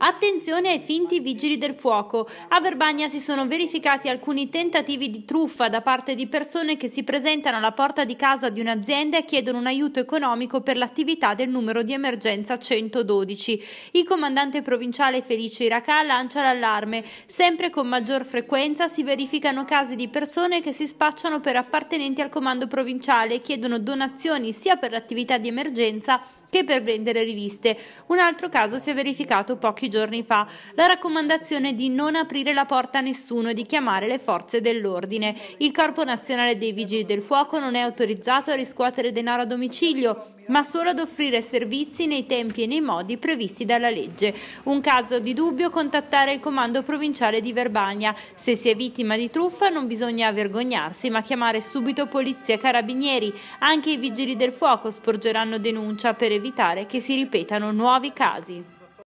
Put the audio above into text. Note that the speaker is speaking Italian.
Attenzione ai finti vigili del fuoco. A Verbagna si sono verificati alcuni tentativi di truffa da parte di persone che si presentano alla porta di casa di un'azienda e chiedono un aiuto economico per l'attività del numero di emergenza 112. Il comandante provinciale Felice Iracà lancia l'allarme. Sempre con maggior frequenza si verificano casi di persone che si spacciano per appartenenti al comando provinciale e chiedono donazioni sia per l'attività di emergenza che per vendere riviste. Un altro caso si è verificato confermato pochi giorni fa la raccomandazione di non aprire la porta a nessuno e di chiamare le forze dell'ordine. Il Corpo Nazionale dei Vigili del Fuoco non è autorizzato a riscuotere denaro a domicilio, ma solo ad offrire servizi nei tempi e nei modi previsti dalla legge. Un caso di dubbio contattare il comando provinciale di Verbania. Se si è vittima di truffa non bisogna vergognarsi, ma chiamare subito polizia e carabinieri. Anche i vigili del fuoco sporgeranno denuncia per evitare che si ripetano nuovi casi.